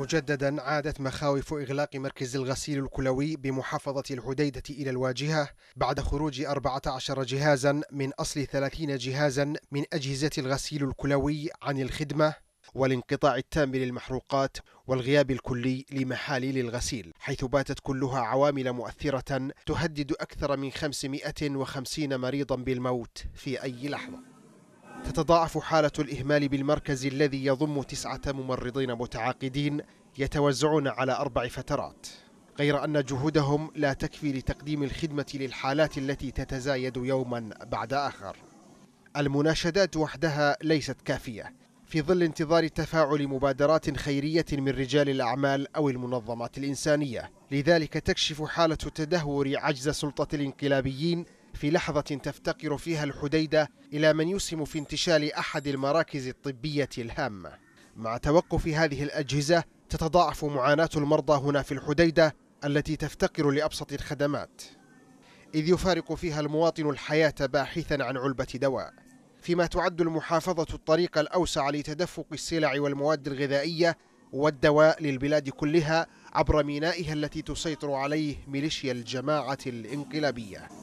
مجددا عادت مخاوف إغلاق مركز الغسيل الكلوي بمحافظة الحديدة إلى الواجهة بعد خروج 14 جهازا من أصل 30 جهازا من أجهزة الغسيل الكلوي عن الخدمة والانقطاع التام للمحروقات والغياب الكلي لمحاليل الغسيل حيث باتت كلها عوامل مؤثرة تهدد أكثر من 550 مريضا بالموت في أي لحظة تتضاعف حالة الإهمال بالمركز الذي يضم تسعة ممرضين متعاقدين يتوزعون على أربع فترات غير أن جهودهم لا تكفي لتقديم الخدمة للحالات التي تتزايد يوما بعد آخر المناشدات وحدها ليست كافية في ظل انتظار تفاعل مبادرات خيرية من رجال الأعمال أو المنظمات الإنسانية لذلك تكشف حالة تدهور عجز سلطة الانقلابيين في لحظة تفتقر فيها الحديدة إلى من يسهم في انتشال أحد المراكز الطبية الهامة مع توقف هذه الأجهزة تتضاعف معاناة المرضى هنا في الحديدة التي تفتقر لأبسط الخدمات إذ يفارق فيها المواطن الحياة باحثا عن علبة دواء فيما تعد المحافظة الطريق الأوسع لتدفق السلع والمواد الغذائية والدواء للبلاد كلها عبر مينائها التي تسيطر عليه ميليشيا الجماعة الانقلابية